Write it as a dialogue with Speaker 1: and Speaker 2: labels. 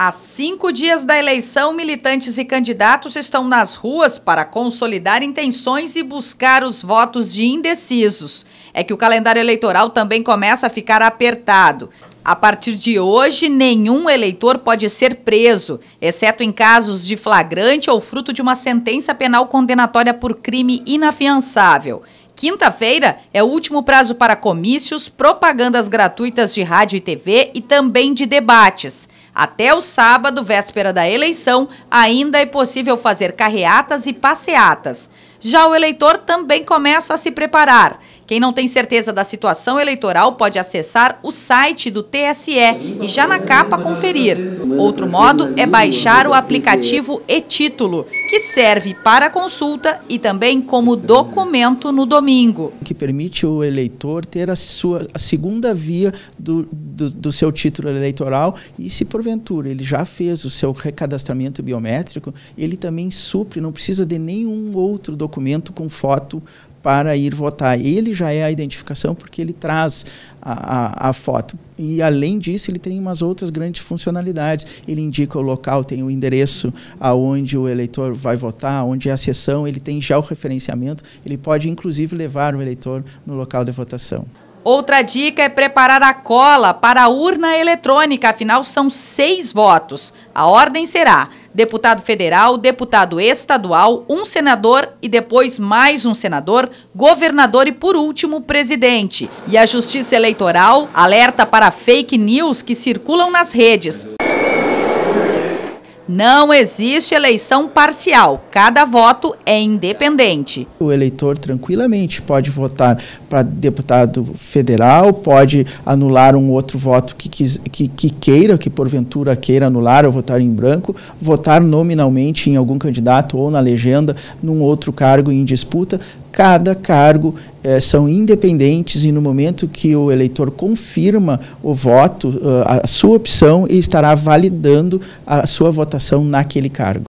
Speaker 1: Há cinco dias da eleição, militantes e candidatos estão nas ruas para consolidar intenções e buscar os votos de indecisos. É que o calendário eleitoral também começa a ficar apertado. A partir de hoje, nenhum eleitor pode ser preso, exceto em casos de flagrante ou fruto de uma sentença penal condenatória por crime inafiançável. Quinta-feira é o último prazo para comícios, propagandas gratuitas de rádio e TV e também de debates. Até o sábado, véspera da eleição, ainda é possível fazer carreatas e passeatas. Já o eleitor também começa a se preparar. Quem não tem certeza da situação eleitoral pode acessar o site do TSE e já na capa conferir. Outro modo é baixar o aplicativo e-título, que serve para consulta e também como documento no domingo.
Speaker 2: Que permite o eleitor ter a sua a segunda via do, do, do seu título eleitoral e se porventura porventura ele já fez o seu recadastramento biométrico, ele também supre, não precisa de nenhum outro documento com foto para ir votar. Ele já é a identificação porque ele traz a, a, a, foto. E além disso, ele tem umas outras grandes funcionalidades. Ele indica o local, tem o endereço aonde o eleitor vai votar, onde é a sessão, ele tem já o referenciamento, ele pode inclusive levar o eleitor no local de votação.
Speaker 1: Outra dica é preparar a cola para a urna eletrônica, afinal são seis votos. A ordem será deputado federal, deputado estadual, um senador e depois mais um senador, governador e, por último, presidente. E a Justiça Eleitoral alerta para fake news que circulam nas redes. Não existe eleição parcial, cada voto é independente.
Speaker 2: O eleitor tranquilamente pode votar para deputado federal, pode anular um outro voto que, que, que, queira, que porventura queira anular ou votar em branco, votar nominalmente em algum candidato ou na legenda, num outro cargo em disputa, cada cargo eh, são independentes e no momento que o eleitor confirma o voto, eh, a sua opção, estará validando a sua votação naquele cargo.